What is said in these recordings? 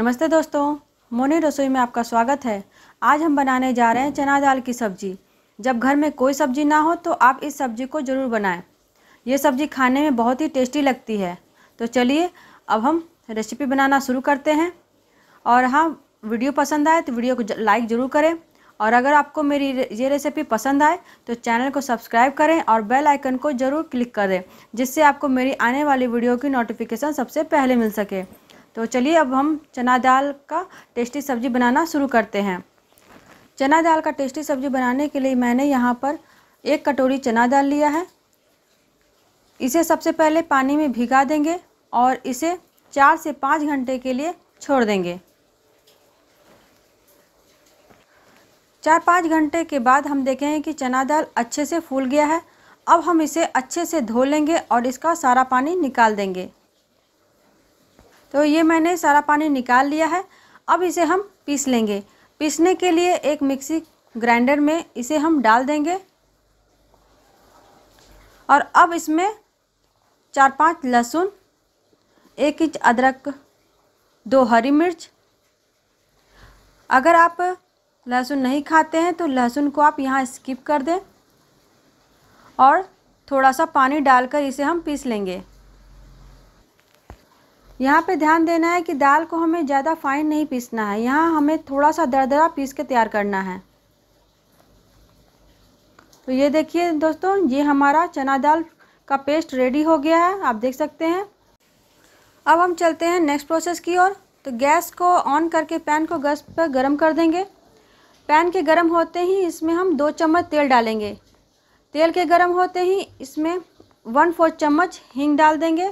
नमस्ते दोस्तों मोनी रसोई में आपका स्वागत है आज हम बनाने जा रहे हैं चना दाल की सब्ज़ी जब घर में कोई सब्ज़ी ना हो तो आप इस सब्ज़ी को ज़रूर बनाएं ये सब्ज़ी खाने में बहुत ही टेस्टी लगती है तो चलिए अब हम रेसिपी बनाना शुरू करते हैं और हाँ वीडियो पसंद आए तो वीडियो को लाइक ज़रूर करें और अगर आपको मेरी ये रेसिपी पसंद आए तो चैनल को सब्सक्राइब करें और बेल आइकन को ज़रूर क्लिक करें जिससे आपको मेरी आने वाली वीडियो की नोटिफिकेशन सबसे पहले मिल सके तो चलिए अब हम चना दाल का टेस्टी सब्ज़ी बनाना शुरू करते हैं चना दाल का टेस्टी सब्ज़ी बनाने के लिए मैंने यहाँ पर एक कटोरी चना दाल लिया है इसे सबसे पहले पानी में भिगा देंगे और इसे चार से पाँच घंटे के लिए छोड़ देंगे चार पाँच घंटे के बाद हम देखेंगे कि चना दाल अच्छे से फूल गया है अब हम इसे अच्छे से धो लेंगे और इसका सारा पानी निकाल देंगे तो ये मैंने सारा पानी निकाल लिया है अब इसे हम पीस लेंगे पीसने के लिए एक मिक्सी ग्राइंडर में इसे हम डाल देंगे और अब इसमें चार पांच लहसुन एक इंच अदरक दो हरी मिर्च अगर आप लहसुन नहीं खाते हैं तो लहसुन को आप यहाँ स्किप कर दें और थोड़ा सा पानी डालकर इसे हम पीस लेंगे यहाँ पे ध्यान देना है कि दाल को हमें ज़्यादा फाइन नहीं पीसना है यहाँ हमें थोड़ा सा दरदरा पीस के तैयार करना है तो ये देखिए दोस्तों ये हमारा चना दाल का पेस्ट रेडी हो गया है आप देख सकते हैं अब हम चलते हैं नेक्स्ट प्रोसेस की ओर तो गैस को ऑन करके पैन को गैस पर गर्म कर देंगे पैन के गर्म होते ही इसमें हम दो चम्मच तेल डालेंगे तेल के गर्म होते ही इसमें वन फोर्थ चम्मच हींग डाल देंगे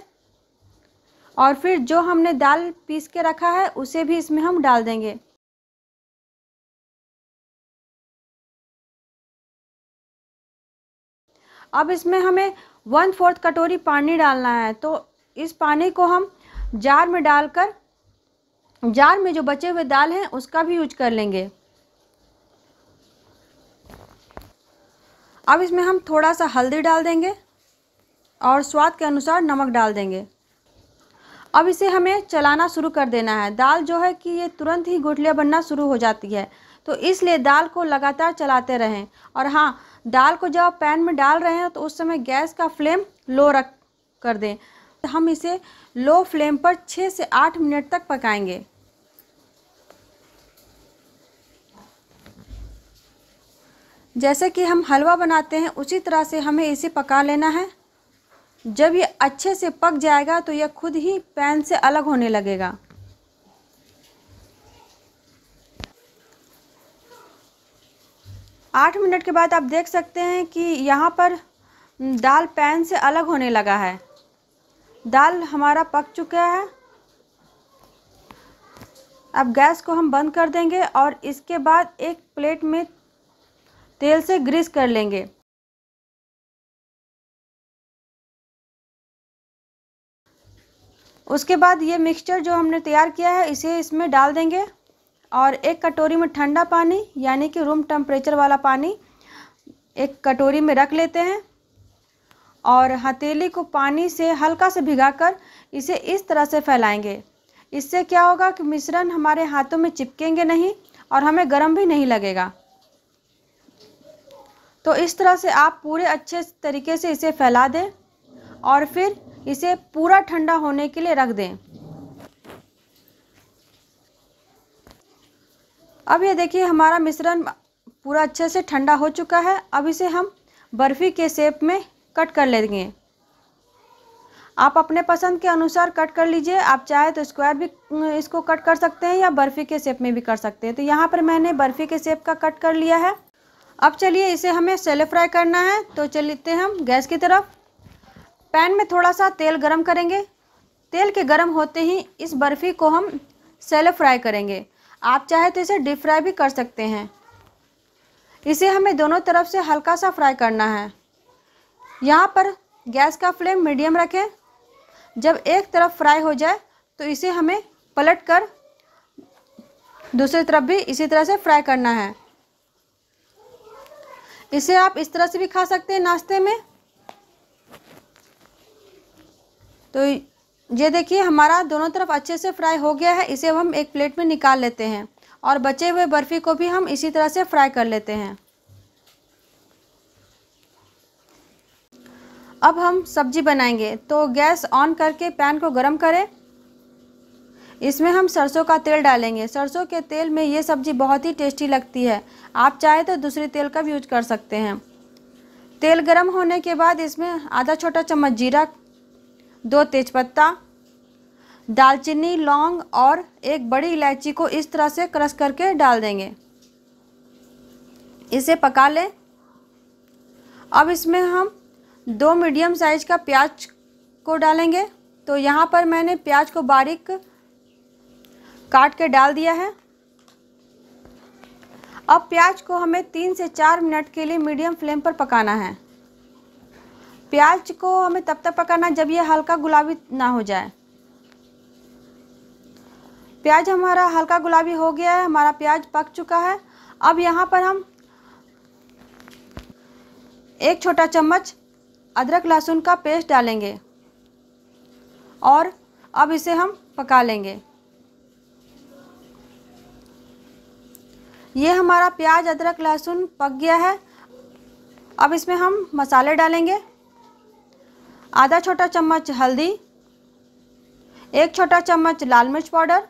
और फिर जो हमने दाल पीस के रखा है उसे भी इसमें हम डाल देंगे अब इसमें हमें वन फोर्थ कटोरी पानी डालना है तो इस पानी को हम जार में डालकर जार में जो बचे हुए दाल हैं उसका भी यूज कर लेंगे अब इसमें हम थोड़ा सा हल्दी डाल देंगे और स्वाद के अनुसार नमक डाल देंगे अब इसे हमें चलाना शुरू कर देना है दाल जो है कि ये तुरंत ही गुठलियाँ बनना शुरू हो जाती है तो इसलिए दाल को लगातार चलाते रहें और हाँ दाल को जब आप पैन में डाल रहे हैं तो उस समय गैस का फ्लेम लो रख कर दें तो हम इसे लो फ्लेम पर छः से आठ मिनट तक पकाएंगे जैसे कि हम हलवा बनाते हैं उसी तरह से हमें इसे पका लेना है जब ये अच्छे से पक जाएगा तो यह खुद ही पैन से अलग होने लगेगा आठ मिनट के बाद आप देख सकते हैं कि यहाँ पर दाल पैन से अलग होने लगा है दाल हमारा पक चुका है अब गैस को हम बंद कर देंगे और इसके बाद एक प्लेट में तेल से ग्रीस कर लेंगे उसके बाद ये मिक्सचर जो हमने तैयार किया है इसे इसमें डाल देंगे और एक कटोरी में ठंडा पानी यानी कि रूम टेम्परेचर वाला पानी एक कटोरी में रख लेते हैं और हथेली को पानी से हल्का से भिगाकर इसे इस तरह से फैलाएंगे इससे क्या होगा कि मिश्रण हमारे हाथों में चिपकेंगे नहीं और हमें गर्म भी नहीं लगेगा तो इस तरह से आप पूरे अच्छे तरीके से इसे फैला दें और फिर इसे पूरा ठंडा होने के लिए रख दें अब ये देखिए हमारा मिश्रण पूरा अच्छे से ठंडा हो चुका है अब इसे हम बर्फ़ी के शेप में कट कर लेंगे आप अपने पसंद के अनुसार कट कर लीजिए आप चाहे तो स्क्वायर भी इसको कट कर सकते हैं या बर्फ़ी के शेप में भी कर सकते हैं तो यहाँ पर मैंने बर्फ़ी के शेप का कट कर लिया है अब चलिए इसे हमें सेलो फ्राई करना है तो चलते हम गैस की तरफ पैन में थोड़ा सा तेल गरम करेंगे तेल के गरम होते ही इस बर्फ़ी को हम सेलो फ्राई करेंगे आप चाहे तो इसे डीप फ्राई भी कर सकते हैं इसे हमें दोनों तरफ से हल्का सा फ्राई करना है यहाँ पर गैस का फ्लेम मीडियम रखें जब एक तरफ फ्राई हो जाए तो इसे हमें पलट कर दूसरी तरफ भी इसी तरह से फ्राई करना है इसे आप इस तरह से भी खा सकते हैं नाश्ते में तो ये देखिए हमारा दोनों तरफ अच्छे से फ्राई हो गया है इसे हम एक प्लेट में निकाल लेते हैं और बचे हुए बर्फ़ी को भी हम इसी तरह से फ्राई कर लेते हैं अब हम सब्जी बनाएंगे तो गैस ऑन करके पैन को गर्म करें इसमें हम सरसों का तेल डालेंगे सरसों के तेल में ये सब्ज़ी बहुत ही टेस्टी लगती है आप चाहे तो दूसरे तेल का भी यूज कर सकते हैं तेल गर्म होने के बाद इसमें आधा छोटा चम्मच जीरा दो तेजपत्ता दालचीनी लौंग और एक बड़ी इलायची को इस तरह से क्रश करके डाल देंगे इसे पका लें अब इसमें हम दो मीडियम साइज़ का प्याज को डालेंगे तो यहाँ पर मैंने प्याज को बारीक काट के डाल दिया है अब प्याज को हमें तीन से चार मिनट के लिए मीडियम फ्लेम पर पकाना है प्याज को हमें तब तक पकाना जब ये हल्का गुलाबी ना हो जाए प्याज हमारा हल्का गुलाबी हो गया है हमारा प्याज पक चुका है अब यहाँ पर हम एक छोटा चम्मच अदरक लहसुन का पेस्ट डालेंगे और अब इसे हम पका लेंगे ये हमारा प्याज अदरक लहसुन पक गया है अब इसमें हम मसाले डालेंगे आधा छोटा चम्मच हल्दी एक छोटा चम्मच लाल मिर्च पाउडर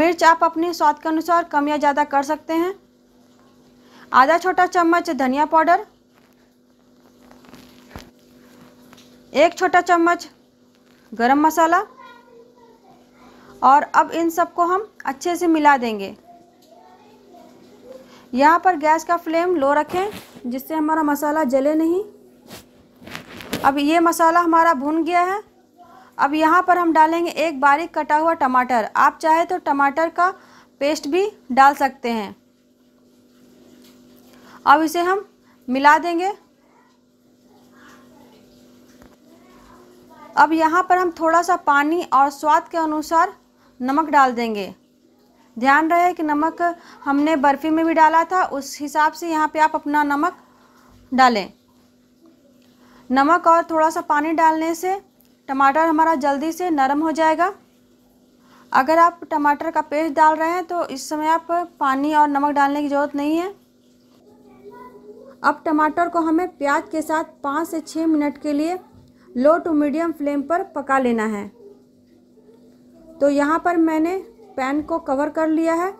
मिर्च आप अपने स्वाद के अनुसार कम या ज़्यादा कर सकते हैं आधा छोटा चम्मच धनिया पाउडर एक छोटा चम्मच गरम मसाला और अब इन सबको हम अच्छे से मिला देंगे यहाँ पर गैस का फ्लेम लो रखें जिससे हमारा मसाला जले नहीं अब ये मसाला हमारा भुन गया है अब यहाँ पर हम डालेंगे एक बारीक कटा हुआ टमाटर आप चाहे तो टमाटर का पेस्ट भी डाल सकते हैं अब इसे हम मिला देंगे अब यहाँ पर हम थोड़ा सा पानी और स्वाद के अनुसार नमक डाल देंगे ध्यान रहे कि नमक हमने बर्फ़ी में भी डाला था उस हिसाब से यहाँ पे आप अपना नमक डालें नमक और थोड़ा सा पानी डालने से टमाटर हमारा जल्दी से नरम हो जाएगा अगर आप टमाटर का पेस्ट डाल रहे हैं तो इस समय आप पानी और नमक डालने की ज़रूरत नहीं है अब टमाटर को हमें प्याज के साथ पाँच से छः मिनट के लिए लो टू मीडियम फ्लेम पर पका लेना है तो यहाँ पर मैंने पैन को कवर कर लिया है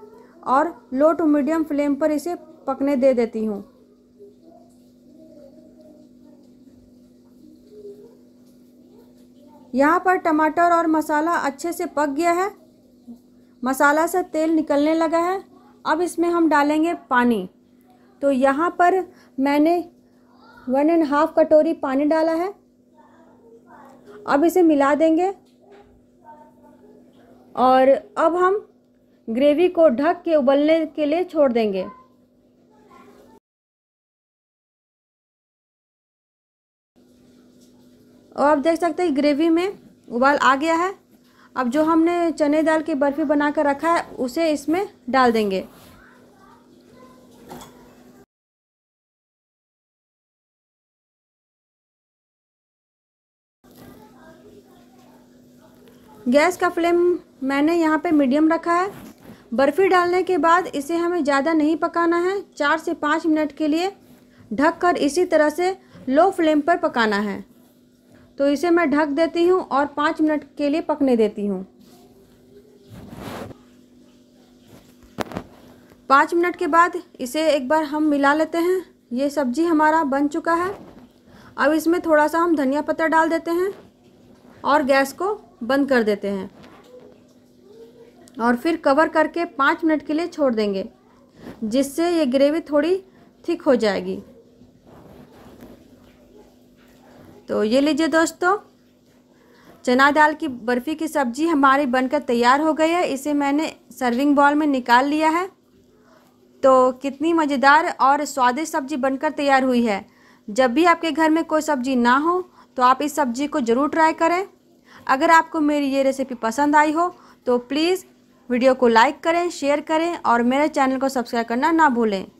और लो टू मीडियम फ्लेम पर इसे पकने दे देती हूँ यहाँ पर टमाटर और मसाला अच्छे से पक गया है मसाला से तेल निकलने लगा है अब इसमें हम डालेंगे पानी तो यहाँ पर मैंने वन एंड हाफ कटोरी पानी डाला है अब इसे मिला देंगे और अब हम ग्रेवी को ढक के उबलने के लिए छोड़ देंगे और आप देख सकते हैं ग्रेवी में उबाल आ गया है अब जो हमने चने दाल की बर्फ़ी बना कर रखा है उसे इसमें डाल देंगे गैस का फ्लेम मैंने यहाँ पे मीडियम रखा है बर्फ़ी डालने के बाद इसे हमें ज़्यादा नहीं पकाना है चार से पाँच मिनट के लिए ढककर इसी तरह से लो फ्लेम पर पकाना है तो इसे मैं ढक देती हूँ और पाँच मिनट के लिए पकने देती हूँ पाँच मिनट के बाद इसे एक बार हम मिला लेते हैं ये सब्जी हमारा बन चुका है अब इसमें थोड़ा सा हम धनिया पत्ता डाल देते हैं और गैस को बंद कर देते हैं और फिर कवर करके पाँच मिनट के लिए छोड़ देंगे जिससे ये ग्रेवी थोड़ी थिक हो जाएगी तो ये लीजिए दोस्तों चना दाल की बर्फ़ी की सब्ज़ी हमारी बनकर तैयार हो गई है इसे मैंने सर्विंग बॉल में निकाल लिया है तो कितनी मज़ेदार और स्वादिष्ट सब्ज़ी बनकर तैयार हुई है जब भी आपके घर में कोई सब्ज़ी ना हो तो आप इस सब्ज़ी को ज़रूर ट्राई करें अगर आपको मेरी ये रेसिपी पसंद आई हो तो प्लीज़ वीडियो को लाइक करें शेयर करें और मेरे चैनल को सब्सक्राइब करना ना भूलें